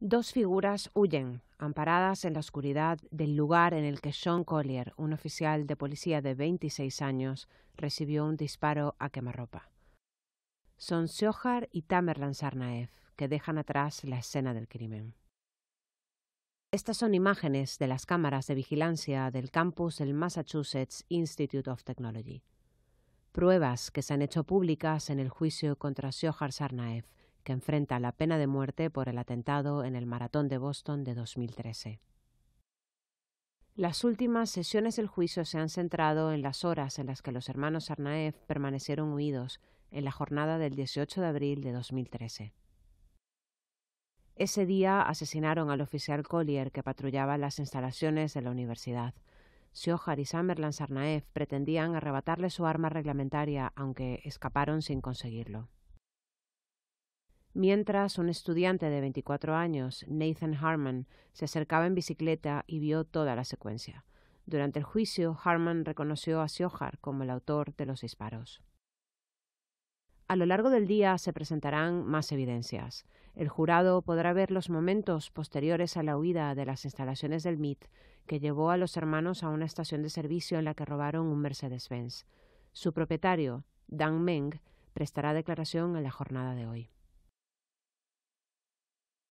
Dos figuras huyen, amparadas en la oscuridad del lugar en el que Sean Collier, un oficial de policía de 26 años, recibió un disparo a quemarropa. Son Siohar y Tamerlan Sarnaev, que dejan atrás la escena del crimen. Estas son imágenes de las cámaras de vigilancia del campus del Massachusetts Institute of Technology. Pruebas que se han hecho públicas en el juicio contra Sarnaev, que enfrenta la pena de muerte por el atentado en el Maratón de Boston de 2013. Las últimas sesiones del juicio se han centrado en las horas en las que los hermanos Arnaev permanecieron huidos en la jornada del 18 de abril de 2013. Ese día asesinaron al oficial Collier que patrullaba las instalaciones de la universidad. Siojar y Summerland Sarnaev pretendían arrebatarle su arma reglamentaria, aunque escaparon sin conseguirlo. Mientras, un estudiante de 24 años, Nathan Harman, se acercaba en bicicleta y vio toda la secuencia. Durante el juicio, Harman reconoció a Siohar como el autor de los disparos. A lo largo del día se presentarán más evidencias. El jurado podrá ver los momentos posteriores a la huida de las instalaciones del MIT que llevó a los hermanos a una estación de servicio en la que robaron un Mercedes-Benz. Su propietario, Dan Meng, prestará declaración en la jornada de hoy.